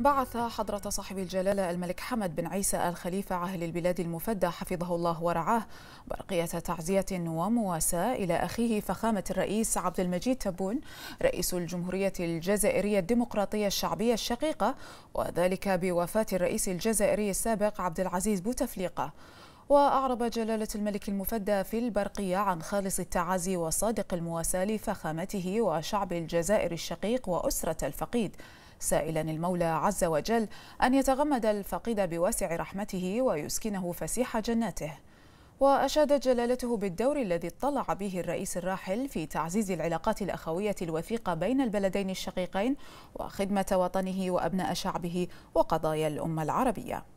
بعث حضرة صاحب الجلالة الملك حمد بن عيسى الخليفة عاهل البلاد المفدى حفظه الله ورعاه برقية تعزية ومواساة إلى أخيه فخامة الرئيس عبد المجيد تبون رئيس الجمهورية الجزائرية الديمقراطية الشعبية الشقيقة وذلك بوفاة الرئيس الجزائري السابق عبد العزيز بوتفليقة وأعرب جلالة الملك المفدى في البرقية عن خالص التعازي وصادق المواساة لفخامته وشعب الجزائر الشقيق وأسرة الفقيد سائلا المولى عز وجل أن يتغمد الفقيد بواسع رحمته ويسكنه فسيح جناته وأشادت جلالته بالدور الذي اطلع به الرئيس الراحل في تعزيز العلاقات الأخوية الوثيقة بين البلدين الشقيقين وخدمة وطنه وأبناء شعبه وقضايا الأمة العربية